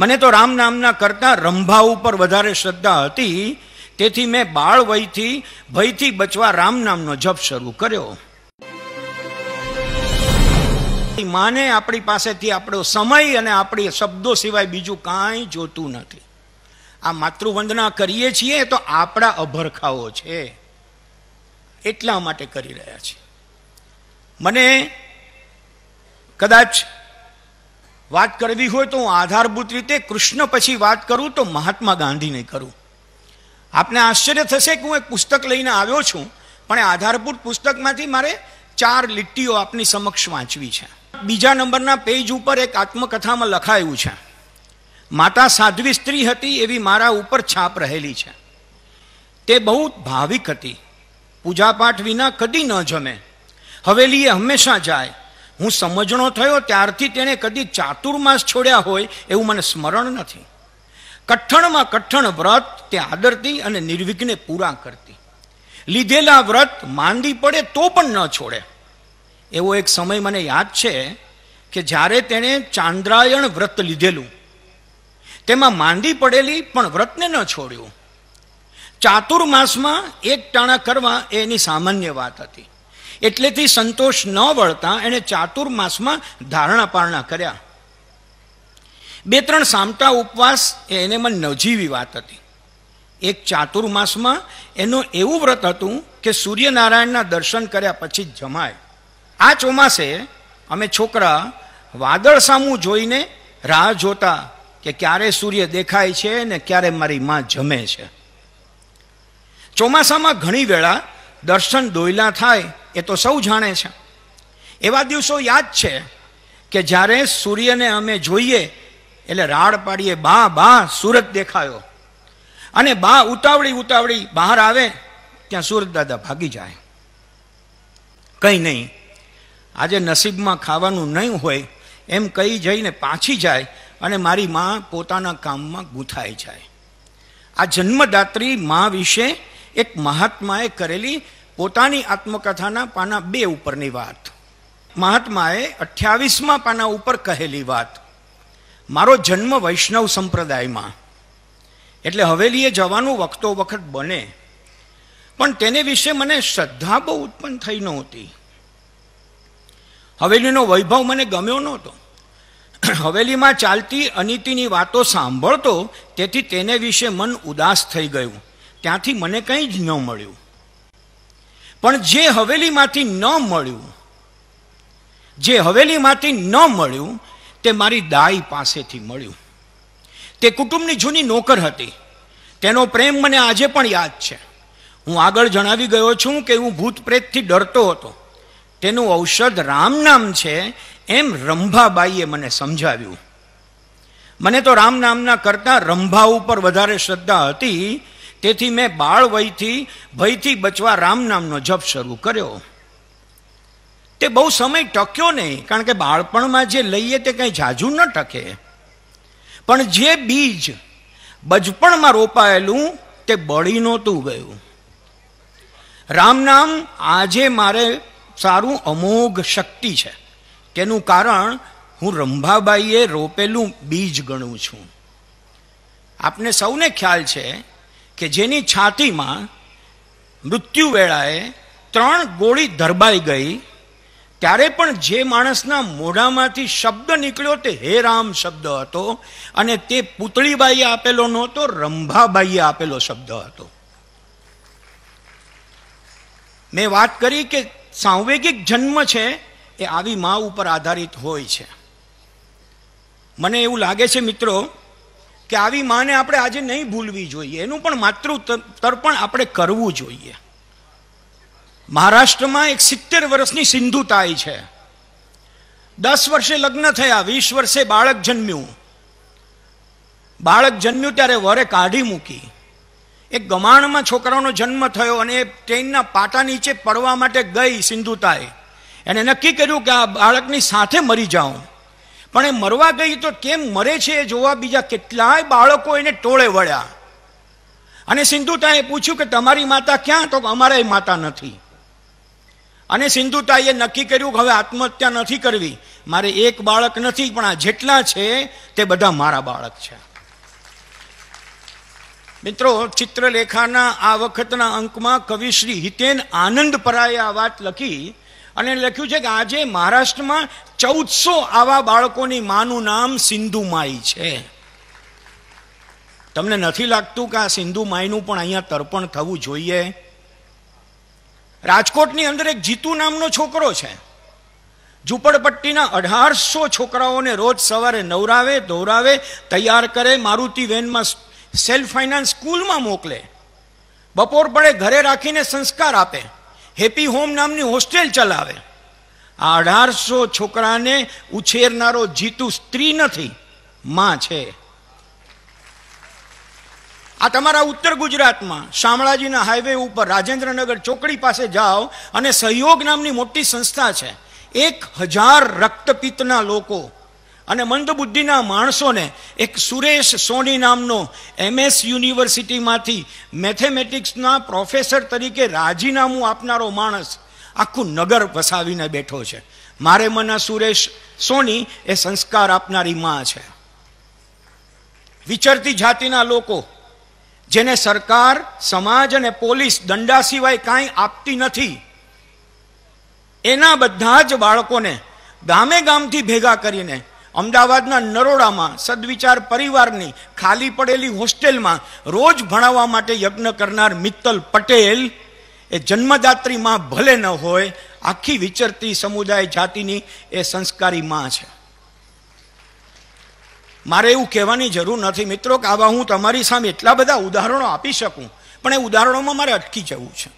મને તો રામ નામના કરતાં રંભા ઉપર વધારે શ્રદ્ધા હતી તેથી મેં બાળ વયથી ભયથી બચવા રામ નામનો જપ શરૂ કર્યો માને આપણી પાસેથી આપણો સમય અને આપણી શબ્દો સિવાય બીજું કાંઈ જોતું નથી આ માતૃવંદના કરીએ છીએ તો આપણા અભરખાઓ છે એટલા માટે કરી રહ્યા છીએ મને કદાચ વાત કરવી હોય તો હું આધારભૂત રીતે કૃષ્ણ પછી વાત કરું તો મહાત્મા ગાંધીને કરું આપને આશ્ચર્ય થશે કે હું એક પુસ્તક લઈને આવ્યો છું પણ એ આધારભૂત પુસ્તકમાંથી મારે ચાર લીટીઓ આપની સમક્ષ વાંચવી છે બીજા નંબરના પેજ ઉપર એક આત્મકથામાં લખાયું છે માતા સાધ્વી સ્ત્રી હતી એવી મારા ઉપર છાપ રહેલી છે તે બહુ ભાવિક હતી પૂજાપાઠ વિના કદી ન જમે હવેલીએ હંમેશા જાય હું સમજણો થયો ત્યારથી તેણે કદી ચાતુર્માસ છોડ્યા હોય એવું મને સ્મરણ નથી કઠણમાં કઠણ વ્રત તે આદરતી અને નિર્વિઘ્ને પૂરા કરતી લીધેલા વ્રત માંદી પડે તો પણ ન છોડે એવો એક સમય મને યાદ છે કે જ્યારે તેણે ચાંદ્રાયણ વ્રત લીધેલું તેમાં માંદી પડેલી પણ વ્રતને ન છોડ્યું ચાતુર્માસમાં એક ટાણા કરવા એની સામાન્ય વાત હતી એટલેથી સંતોષ ન વળતા એણે ચાતુર્માસમાં ધારણા પારણા કર્યા બે ત્રણ સામટા ઉપવાસ એને મને નજીવી વાત હતી એક ચાતુર્માસમાં એનું એવું વ્રત હતું કે સૂર્યનારાયણના દર્શન કર્યા પછી જમાય આ ચોમાસે અમે છોકરા વાદળ સામું જોઈને રાહ જોતા કે ક્યારે સૂર્ય દેખાય છે ને ક્યારે મારી માં જમે છે ચોમાસામાં ઘણી વેળા દર્શન દોયલા થાય એ તો સૌ જાણે છે એવા દિવસો યાદ છે કે જ્યારે સૂર્યને અમે જોઈએ એટલે રાડ પાડીએ બા બા સુરત દેખાયો અને બા ઉતાવળી ઉતાવળી બહાર આવે ત્યાં સુરત દાદા ભાગી જાય કંઈ નહીં આજે નસીબમાં ખાવાનું નહીં હોય એમ કહી જઈને પાછી જાય અને મારી માં પોતાના કામમાં ગૂંથાઈ જાય આ જન્મદાત્રી મા વિશે એક મહાત્માએ કરેલી પોતાની આત્મકથાના પાના બે ઉપરની વાત મહાત્માએ અઠ્યાવીસમાં પાના ઉપર કહેલી વાત મારો જન્મ વૈષ્ણવ સંપ્રદાયમાં એટલે હવેલીએ જવાનું વખતો વખત બને પણ તેને વિશે મને શ્રદ્ધા બહુ ઉત્પન્ન થઈ નહોતી હવેલીનો વૈભવ મને ગમ્યો નહોતો હવેલીમાં ચાલતી અનિતિની વાતો સાંભળતો તેથી તેને વિશે મન ઉદાસ થઈ ગયું ત્યાંથી મને કંઈ જ ન મળ્યું પણ જે હવેલીમાંથી ન મળ્યું જે હવેલીમાંથી ન મળ્યું તે મારી દાઈ પાસેથી મળ્યું તે કુટુંબની જૂની નોકર હતી તેનો પ્રેમ મને આજે પણ યાદ છે હું આગળ જણાવી ગયો છું કે હું ભૂત પ્રેતથી ડરતો હતો તેનું ઔષધ રામ નામ છે એમ રંભાબાઈએ મને સમજાવ્યું મને તો રામ નામના કરતાં રંભા ઉપર વધારે શ્રદ્ધા હતી તેથી મેં બાળ વયથી ભયથી બચવા રામ નામનો જપ શરૂ કર્યો તે બહુ સમય ટક્યો નહીં કારણ કે બાળપણમાં જે લઈએ તે કંઈ જાજુ ન ટકે પણ જે બીજ બચપણમાં રોપાયેલું તે બળી નહોતું ગયું રામ નામ આજે મારે સારું અમોઘ શક્તિ છે તેનું કારણ હું રંભાબાઈએ રોપેલું બીજ ગણું છું આપને સૌને ખ્યાલ છે કે જેની છાતીમાં મૃત્યુ વેળાએ ત્રણ ગોળી ધરબાઈ ગઈ ત્યારે પણ જે માણસના મોઢામાંથી શબ્દ નીકળ્યો તે હે રામ શબ્દ હતો અને તે પુતળીબાઈએ આપેલો નહોતો રંભાબાઈએ આપેલો શબ્દ હતો મેં વાત કરી કે સાંવેગિક જન્મ છે એ આવી મા ઉપર આધારિત હોય છે મને એવું લાગે છે મિત્રો કે આવી માને આપણે આજે નહીં ભૂલવી જોઈએ એનું પણ માતૃ તર્પણ આપણે કરવું જોઈએ મહારાષ્ટ્રમાં એક સિત્તેર વર્ષની સિંધુતાઈ છે દસ વર્ષે લગ્ન થયા વીસ વર્ષે બાળક જન્મ્યું બાળક જન્મ્યું ત્યારે વરે કાઢી મૂકી એ ગમાણમાં છોકરાનો જન્મ થયો અને એ ટ્રેનના પાટા નીચે પડવા માટે ગઈ સિંધુતાએ એણે નક્કી કર્યું કે આ બાળકની સાથે મરી જાઉં પણ એ મરવા ગઈ તો કેમ મરે છે એ જોવા બીજા કેટલાય બાળકો એને ટોળે વળ્યા અને સિંધુતાએ પૂછ્યું કે તમારી માતા ક્યાં તો અમારે માતા નથી અને સિંધુતાએ નક્કી કર્યું કે હવે આત્મહત્યા નથી કરવી મારે એક બાળક નથી પણ આ જેટલા છે તે બધા મારા બાળક છે મિત્રો ચિત્રલેખાના આ વખતના અંકમાં કવિશ્રી હિતેન આનંદ પરાયે આ વાત લખી અને લખ્યું છે કે આજે મહારાષ્ટ્રમાં ચૌદસો આવા બાળકોની માનું નામ સિંધુ માઈ છે તમને નથી લાગતું કે આ સિંધુ માઈનું પણ અહીંયા તર્પણ થવું જોઈએ રાજકોટની અંદર એક જીતુ નામનો છોકરો છે ઝુંપડપટ્ટીના અઢારસો છોકરાઓને રોજ સવારે નવરાવે દોરાવે તૈયાર કરે મારુતિ વેનમાં સેલ્ફ ફાઇનાન્સ સ્કૂલમાં મોકલે બપોર પડે ઘરે રાખીને સંસ્કાર આપે હેપી હોમ નામની હોસ્ટેલ ચલાવે આ અઢારસો છોકરાને ઉછેરનારો જીતુ સ્ત્રી નથી માં છે આ તમારા ઉત્તર ગુજરાતમાં શામળાજીના હાઈવે ઉપર રાજેન્દ્રનગર ચોકડી પાસે જાઓ અને સહયોગ નામની મોટી સંસ્થા છે એક હજાર રક્તપિત્તના લોકો અને મંદબુદ્ધિના માણસોને એક સુરેશ સોની નામનો એમએસ યુનિવર્સિટીમાંથી મેથેમેટિક્સના પ્રોફેસર તરીકે રાજીનામું આપનારો માણસ આખું નગર વસાવીને બેઠો છે મારે મના સુરેશ સોની એ સંસ્કાર આપનારી માં છે વિચરતી જાતિના લોકો જેને સરકાર સમાજ અને પોલીસ દંડા સિવાય કાંઈ આપતી નથી એના બધા જ બાળકોને ગામે ગામથી ભેગા કરીને અમદાવાદના નરોડામાં સદવિચાર પરિવારની ખાલી પડેલી હોસ્ટેલમાં રોજ ભણાવવા માટે યજ્ઞ કરનાર મિત્તલ પટેલ એ જન્મદાત્રી માં ભલે ન હોય આખી વિચરતી સમુદાય જાતિની એ સંસ્કારી માં છે મારે એવું કહેવાની જરૂર નથી મિત્રો કે આવા હું તમારી સામે એટલા બધા ઉદાહરણો આપી શકું પણ એ ઉદાહરણોમાં મારે અટકી જવું છે